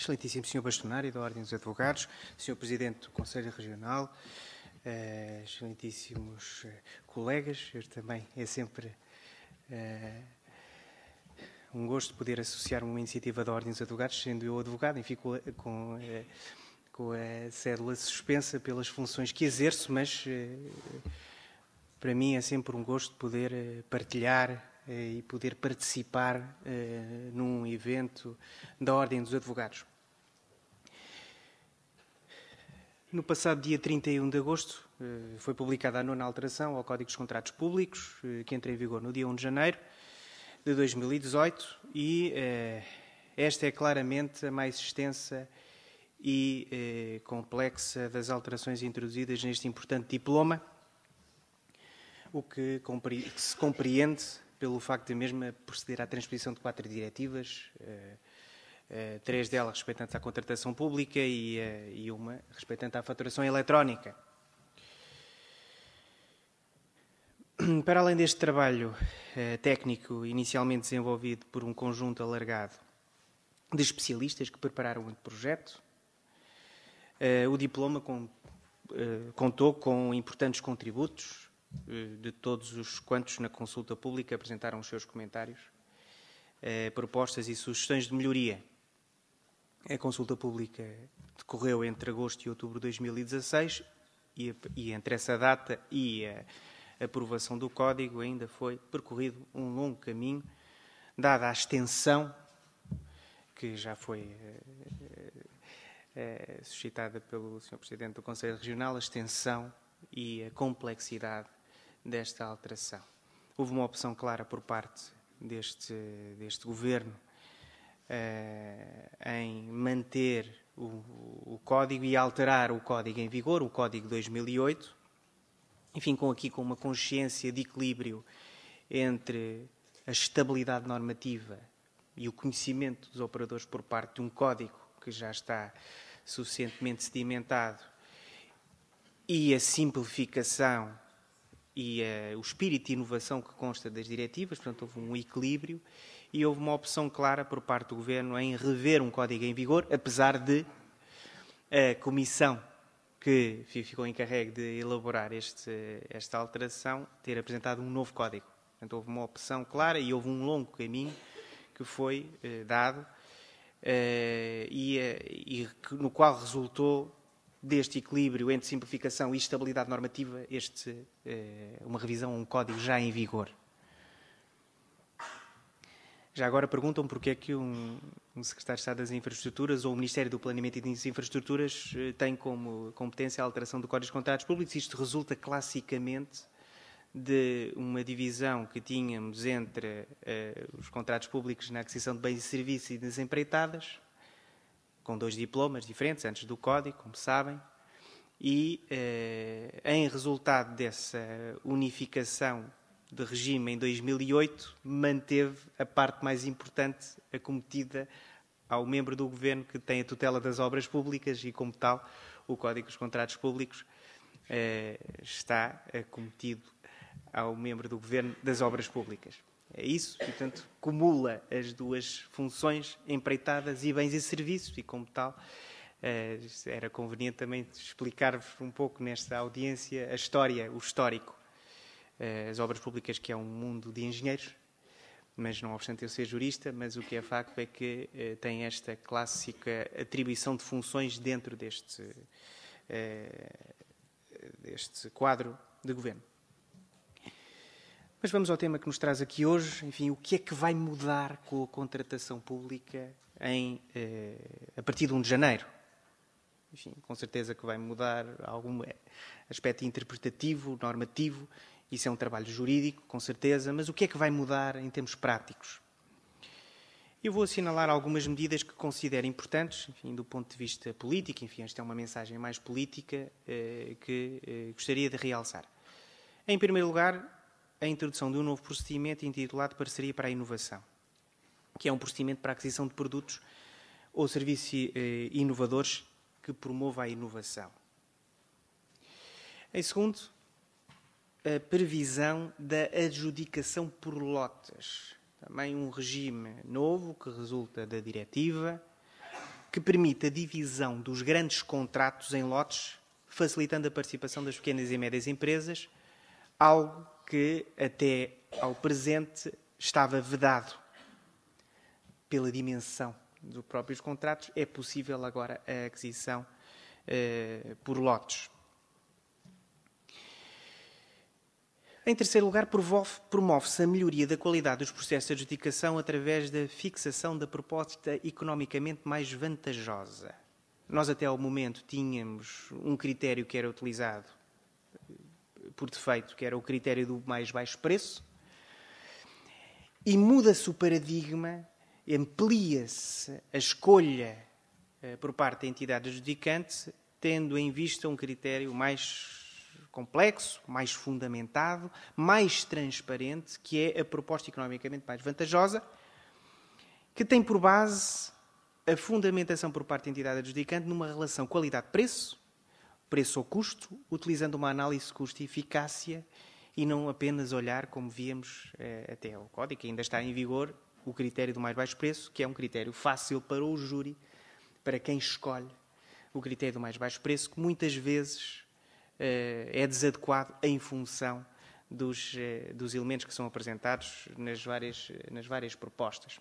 Excelentíssimo Sr. Bastonário, da Ordem dos Advogados, Sr. Presidente do Conselho Regional, uh, excelentíssimos eh, colegas, eu também é sempre uh, um gosto poder associar uma iniciativa da Ordem dos Advogados, sendo eu advogado, enfim, com, com, uh, com a cédula suspensa pelas funções que exerço, mas para mim é sempre um gosto poder partilhar e poder participar num evento da Ordem dos Advogados. No passado dia 31 de agosto eh, foi publicada a nona alteração ao Código dos Contratos Públicos, eh, que entra em vigor no dia 1 de janeiro de 2018 e eh, esta é claramente a mais extensa e complexa das alterações introduzidas neste importante diploma, o que, se compreende pelo facto de mesma proceder à transposição de quatro diretivas. Eh, três delas respeitantes à contratação pública e, eh, e uma respeitante à faturação eletrónica. Para além deste trabalho eh, técnico inicialmente desenvolvido por um conjunto alargado de especialistas que prepararam o projeto, o diploma contou com importantes contributos de todos os quantos na consulta pública apresentaram os seus comentários, propostas e sugestões de melhoria a consulta pública decorreu entre agosto e outubro de 2016 e, e entre essa data e a aprovação do Código ainda foi percorrido um longo caminho, dada a extensão que já foi é, é, suscitada pelo Sr. Presidente do Conselho Regional, a extensão e a complexidade desta alteração. Houve uma opção clara por parte deste, deste Governo eh, em manter o, o, código e alterar o código em vigor, o código 2008, enfim, com aqui com uma consciência de equilíbrio entre a estabilidade normativa e o conhecimento dos operadores por parte de um código que já está suficientemente sedimentado e a simplificação e eh, o espírito de inovação que consta das diretivas, portanto, houve um equilíbrio e houve uma opção clara por parte do Governo em rever um código em vigor, apesar de a Comissão que ficou encarregue de elaborar este, esta alteração ter apresentado um novo código. Portanto, houve uma opção clara e houve um longo caminho que foi eh, dado eh, e, eh, e, no qual resultou deste equilíbrio entre simplificação e estabilidade normativa este, eh, uma revisão a um código já em vigor. Já agora perguntam porque é que um, um secretário de Estado das Infraestruturas ou o Ministério do Planeamento e das Infraestruturas eh, tem como competência a alteração do Código de Contratos Públicos. Isto resulta classicamente de uma divisão que tínhamos entre uh, os contratos públicos na aquisição de bens e serviços e nas empreitadas, com dois diplomas diferentes antes do Código, como sabem, e eh, em resultado dessa unificação de regime em 2008 manteve a parte mais importante acometida ao membro do governo que tem a tutela das obras públicas e, como tal, o Código dos Contratos Públicos eh, está acometido ao membro do governo das obras públicas. É isso, e, portanto, cumula as duas funções empreitadas e bens e serviços, e como tal, eh, era conveniente também explicar-vos um pouco nesta audiência a história, o histórico eh, as obras públicas, que é um mundo de engenheiros, mas não obstante eu ser jurista, mas o que é facto é que eh, tem esta clássica atribuição de funções dentro deste, eh, deste quadro de governo. Mas vamos ao tema que nos traz aqui hoje, enfim, o que é que vai mudar com a contratação pública em, eh, a partir de 1 de janeiro? Enfim, com certeza que vai mudar algum aspecto interpretativo, normativo isso é um trabalho jurídico, com certeza, mas o que é que vai mudar em termos práticos? Eu vou assinalar algumas medidas que considero importantes, enfim, do ponto de vista político, enfim, esta é uma mensagem mais política eh, que eh, gostaria de realçar. Em primeiro lugar, a introdução de um novo procedimento intitulado Parceria para a Inovação, que é um procedimento para a aquisição de produtos ou serviços eh, inovadores que promova a inovação. Em segundo, a previsão da adjudicação por lotes. Também um regime novo que resulta da diretiva, que permite a divisão dos grandes contratos em lotes, facilitando a participação das pequenas e médias empresas, algo que até ao presente estava vedado pela dimensão dos próprios contratos. É possível agora a aquisição eh, por lotes. Em terceiro lugar, promove-se a melhoria da qualidade dos processos de adjudicação através da fixação da proposta economicamente mais vantajosa. Nós, até ao momento, tínhamos um critério que era utilizado eh, por defeito, que era o critério do mais baixo preço, e muda-se o paradigma, amplia-se a escolha eh, por parte da entidade adjudicante, tendo em vista um critério mais complexo, mais fundamentado, mais transparente, que é a proposta economicamente mais vantajosa, que tem por base a fundamentação por parte da entidade adjudicante numa relação qualidade-preço, preço ou custo, utilizando uma análise custo-eficácia e não apenas olhar, como víamos eh, até o código, que ainda está em vigor, o critério do mais baixo preço, que é um critério fácil para o júri, para quem escolhe o critério do mais baixo preço, que muitas vezes eh, é desadequado em função dos, eh, dos elementos que são apresentados nas várias, nas várias propostas.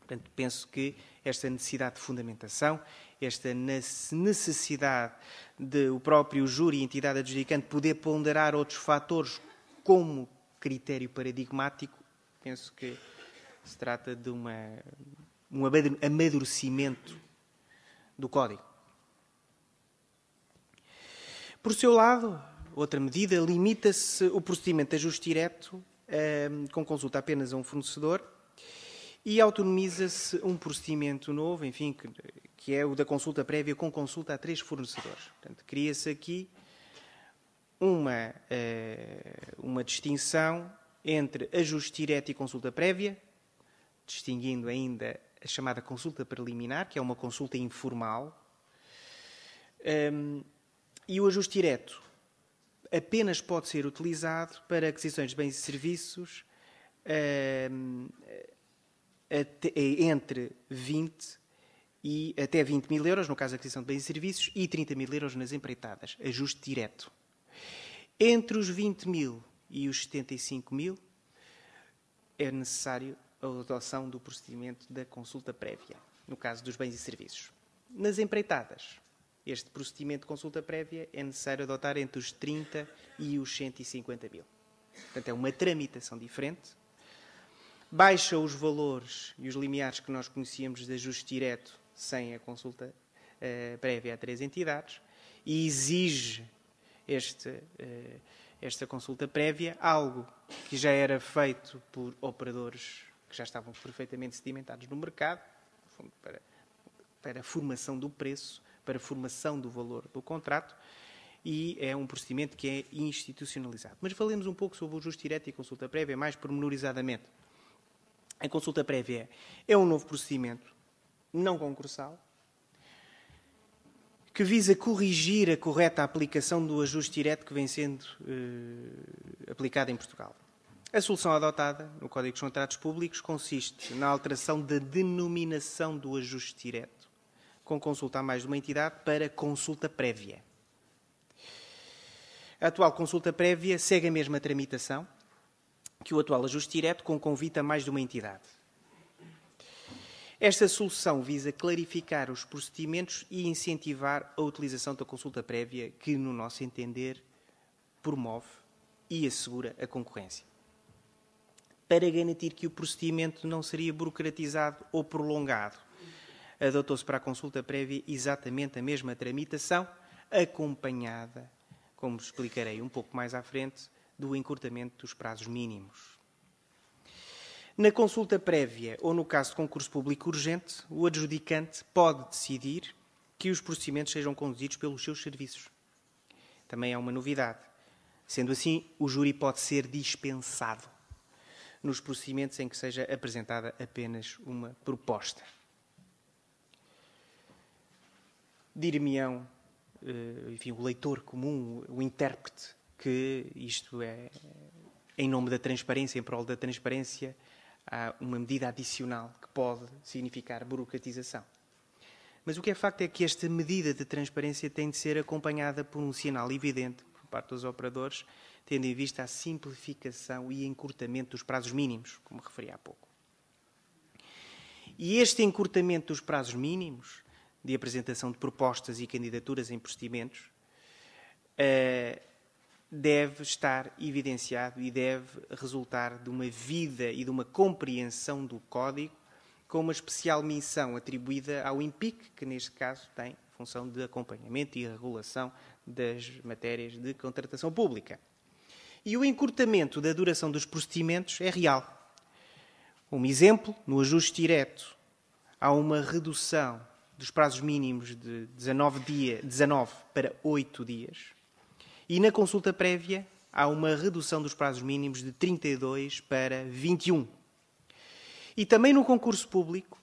Portanto, penso que esta necessidade de fundamentação, esta necessidade de o próprio júri e entidade adjudicante poder ponderar outros fatores como critério paradigmático, penso que se trata de uma, um amadurecimento do Código. Por seu lado, outra medida, limita-se o procedimento de ajuste direto ehm, com consulta apenas a um fornecedor e autonomiza-se um procedimento novo, enfim, que, que, é o da consulta prévia com consulta a três fornecedores. Portanto, cria-se aqui uma, eh, uma distinção entre ajuste direto e consulta prévia, distinguindo ainda a chamada consulta preliminar, que é uma consulta informal. Um, ehm, e o ajuste direto apenas pode ser utilizado para aquisições de bens e serviços uh, entre 20 e até 20 mil euros, no caso da aquisição de bens e serviços, e 30 mil euros nas empreitadas. Ajuste direto. Entre os 20 mil e os 75 mil é necessário a adoção do procedimento da consulta prévia, no caso dos bens e serviços. Nas empreitadas, este procedimento de consulta prévia é necessário adotar entre os 30 e os 150 mil. Portanto, é uma tramitação diferente. Baixa os valores e os limiares que nós conhecíamos de ajuste direto sem a consulta uh, prévia a três entidades e exige este, uh, esta consulta prévia algo que já era feito por operadores que já estavam perfeitamente sedimentados no mercado, para, para a formação do preço, para formação do valor do contrato e é um procedimento que é institucionalizado. Mas falemos um pouco sobre o justo direto e a consulta prévia mais pormenorizadamente. A consulta prévia é um novo procedimento não concursal que visa corrigir a correta aplicação do ajuste direto que vem sendo eh, aplicado em Portugal. A solução adotada no Código de Contratos Públicos consiste na alteração da denominação do ajuste direto com consulta a mais de uma entidade para consulta prévia. A atual consulta prévia segue a mesma tramitação que o atual ajuste direto com convite a mais de uma entidade. Esta solução visa clarificar os procedimentos e incentivar a utilização da consulta prévia, que, no nosso entender, promove e assegura a concorrência. Para garantir que o procedimento não seria burocratizado ou prolongado, adotou-se para a consulta prévia exatamente a mesma tramitação, acompanhada, como explicarei um pouco mais à frente, do encurtamento dos prazos mínimos. Na consulta prévia ou no caso de concurso público urgente, o adjudicante pode decidir que os procedimentos sejam conduzidos pelos seus serviços. Também é uma novidade. Sendo assim, o júri pode ser dispensado nos procedimentos em que seja apresentada apenas uma proposta. dir-me-ão, eh, enfim, o leitor comum, o intérprete, que isto é, em nome da transparência, em prol da transparência, há uma medida adicional que pode significar burocratização. Mas o que é facto é que esta medida de transparência tem de ser acompanhada por um sinal evidente por parte dos operadores, tendo em vista a simplificação e encurtamento dos prazos mínimos, como referi há pouco. E este encurtamento dos prazos mínimos de apresentação de propostas e candidaturas em procedimentos eh, deve estar evidenciado e deve resultar de uma vida e de uma compreensão do código com uma especial missão atribuída ao IMPIC, que neste caso tem função de acompanhamento e regulação das matérias de contratação pública. E o encurtamento da duração dos procedimentos é real. Um exemplo, no ajuste direto, há uma redução dos prazos mínimos de 19, dia, 19 para 8 dias. E na consulta prévia há uma redução dos prazos mínimos de 32 para 21. E também no concurso público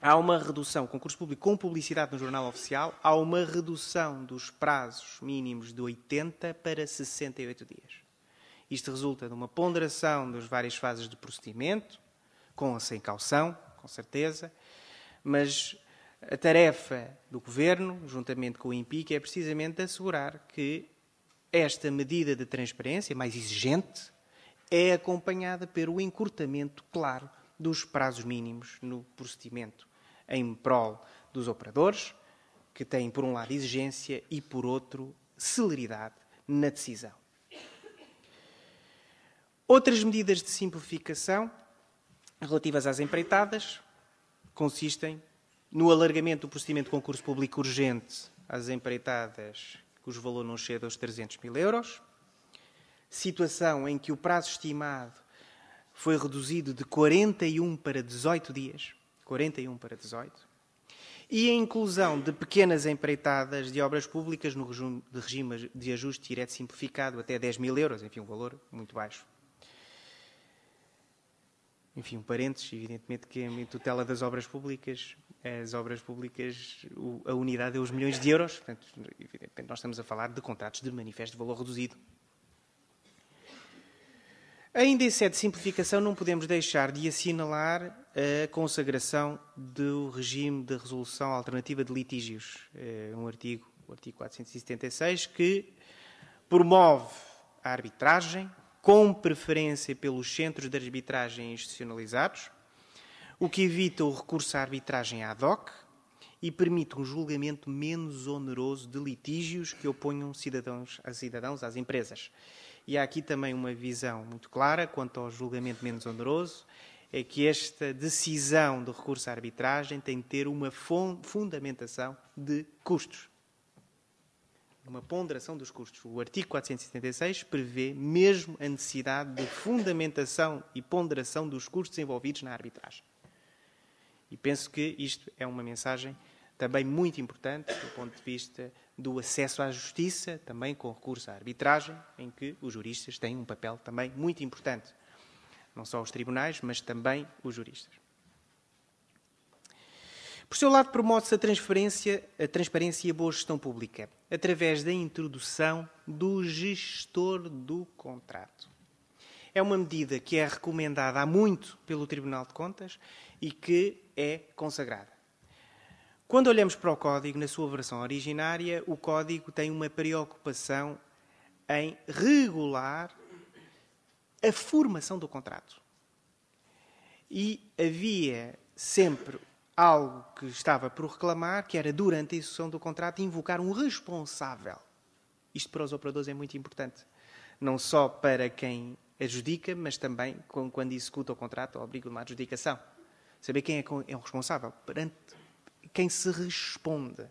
há uma redução, concurso público com publicidade no jornal oficial, há uma redução dos prazos mínimos de 80 para 68 dias. Isto resulta de uma ponderação das várias fases de procedimento, com ou sem caução, com certeza, mas a tarefa do Governo, juntamente com o IMPIC, é precisamente assegurar que esta medida de transparência mais exigente é acompanhada pelo encurtamento claro dos prazos mínimos no procedimento em prol dos operadores, que têm, por um lado, exigência e, por outro, celeridade na decisão. Outras medidas de simplificação relativas às empreitadas consistem no alargamento do procedimento de concurso público urgente às empreitadas cujo valor não chega aos 300 mil euros, situação em que o prazo estimado foi reduzido de 41 para 18 dias, 41 para 18, e a inclusão de pequenas empreitadas de obras públicas no regime de ajuste direto simplificado até 10 mil euros, enfim, um valor muito baixo. Enfim, um parênteses, evidentemente que a é tutela das obras públicas as obras públicas, a unidade é os milhões de euros. Portanto, evidentemente, nós estamos a falar de contratos de manifesto de valor reduzido. Ainda em sede de simplificação, não podemos deixar de assinalar a consagração do regime de resolução alternativa de litígios. É um artigo, o artigo 476, que promove a arbitragem, com preferência pelos centros de arbitragem institucionalizados, o que evita o recurso à arbitragem ad hoc e permite um julgamento menos oneroso de litígios que oponham cidadãos a cidadãos às empresas. E há aqui também uma visão muito clara quanto ao julgamento menos oneroso, é que esta decisão do recurso à arbitragem tem de ter uma fundamentação de custos. Uma ponderação dos custos. O artigo 476 prevê mesmo a necessidade de fundamentação e ponderação dos custos envolvidos na arbitragem. E penso que isto é uma mensagem também muito importante do ponto de vista do acesso à justiça, também com recurso à arbitragem, em que os juristas têm um papel também muito importante. Não só os tribunais, mas também os juristas. Por seu lado, promove-se a transferência, a transparência e a boa gestão pública, através da introdução do gestor do contrato. É uma medida que é recomendada há muito pelo Tribunal de Contas e que é consagrada. Quando olhamos para o código na sua versão originária, o código tem uma preocupação em regular a formação do contrato. E havia sempre algo que estava por reclamar, que era durante a execução do contrato invocar um responsável. Isto para os operadores é muito importante, não só para quem adjudica, mas também quando executa o contrato ou obriga uma adjudicação saber quem é, é o responsável, perante quem se responde.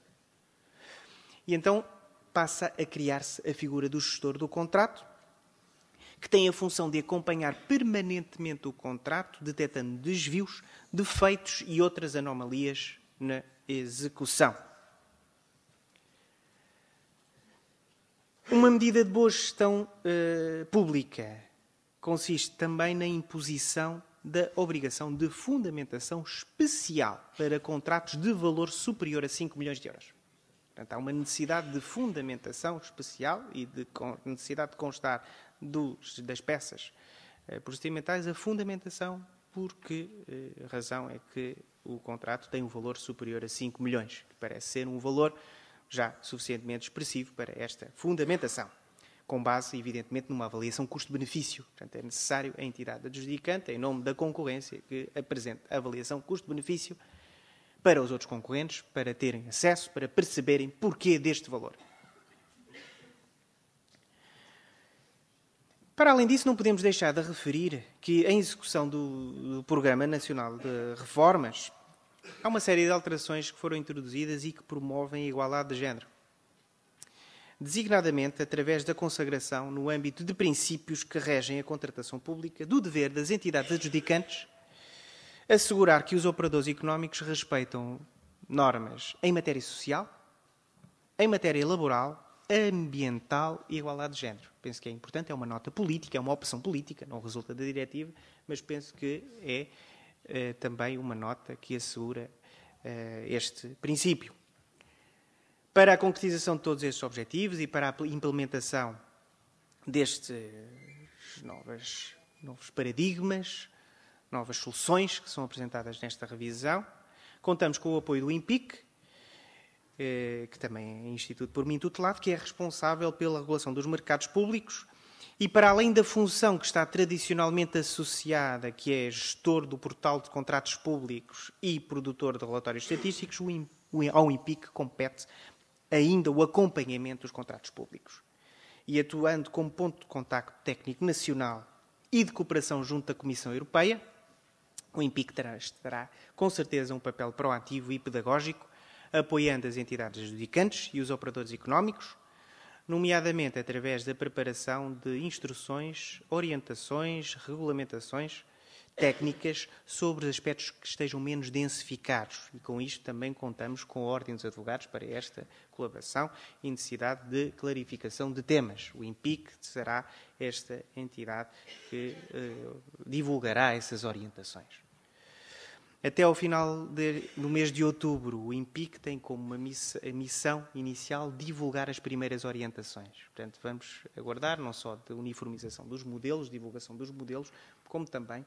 E então passa a criar-se a figura do gestor do contrato, que tem a função de acompanhar permanentemente o contrato, detectando desvios, defeitos e outras anomalias na execução. Uma medida de boa gestão uh, pública consiste também na imposição da obrigação de fundamentação especial para contratos de valor superior a 5 milhões de euros. Portanto, há uma necessidade de fundamentação especial e de necessidade de constar dos, das peças eh, procedimentais a fundamentação por que eh, razão é que o contrato tem um valor superior a 5 milhões, que parece ser um valor já suficientemente expressivo para esta fundamentação com base, evidentemente, numa avaliação custo-benefício. Portanto, é necessário a entidade adjudicante, em nome da concorrência, que apresente a avaliação custo-benefício para os outros concorrentes, para terem acesso, para perceberem porquê deste valor. Para além disso, não podemos deixar de referir que, em execução do, do Programa Nacional de Reformas, há uma série de alterações que foram introduzidas e que promovem a igualdade de género designadamente através da consagração, no âmbito de princípios que regem a contratação pública, do dever das entidades adjudicantes assegurar que os operadores económicos respeitam normas em matéria social, em matéria laboral, ambiental e igualdade de género. Penso que é importante, é uma nota política, é uma opção política, não resulta da diretiva, mas penso que é eh, também uma nota que assegura eh, este princípio. Para a concretização de todos estes objetivos e para a implementação destes novos paradigmas, novas soluções que são apresentadas nesta revisão, contamos com o apoio do IMPIC, eh, que também é Instituto por mim tutelado, que é responsável pela regulação dos mercados públicos e para além da função que está tradicionalmente associada, que é gestor do portal de contratos públicos e produtor de relatórios estatísticos, ao IMPIC compete ainda o acompanhamento dos contratos públicos. E atuando como ponto de contacto técnico nacional e de cooperação junto da Comissão Europeia, o IMPIC terá com certeza um papel proativo e pedagógico, apoiando as entidades adjudicantes e os operadores económicos, nomeadamente através da preparação de instruções, orientações, regulamentações técnicas sobre aspectos que estejam menos densificados. E com isto também contamos com a Ordem dos Advogados para esta colaboração e necessidade de clarificação de temas. O IMPIC será esta entidade que eh, divulgará essas orientações. Até ao final de, do mês de outubro, o IMPIC tem como uma miss, missão inicial divulgar as primeiras orientações. Portanto, vamos aguardar não só de uniformização dos modelos, divulgação dos modelos, como também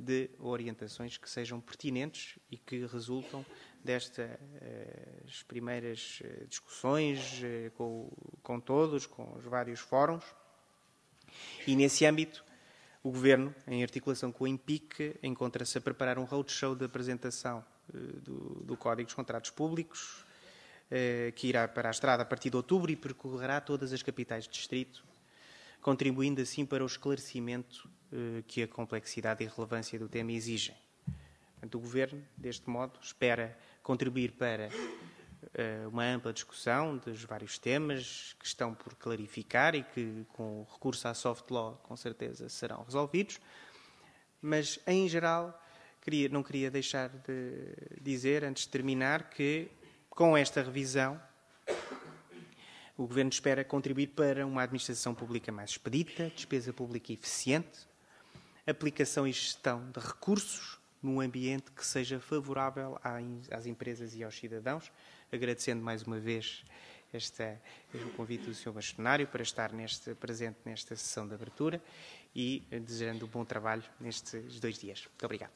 de orientações que sejam pertinentes e que resultam destas eh, primeiras eh, discussões eh, com, com todos, com os vários fóruns. E nesse âmbito, o Governo, em articulação com o Impic, encontra-se a preparar um roadshow de apresentação do, do Código dos Contratos Públicos, que irá para a estrada a partir de outubro e percorrerá todas as capitais de distrito, contribuindo assim para o esclarecimento eh, que a complexidade e relevância do tema exigem. Portanto, o Governo, deste modo, espera contribuir para eh, uma ampla discussão dos vários temas que estão por clarificar e que, com recurso à soft law, com certeza serão resolvidos. Mas, em geral, queria, não queria deixar de dizer, antes de terminar, que com esta revisão o Governo espera contribuir para uma administração pública mais expedita, despesa pública eficiente, aplicação e gestão de recursos num ambiente que seja favorável às empresas e aos cidadãos. Agradecendo mais uma vez este o convite do Sr. Bastonário para estar neste, presente nesta sessão de abertura e desejando um bom trabalho nestes dois dias. Muito obrigado.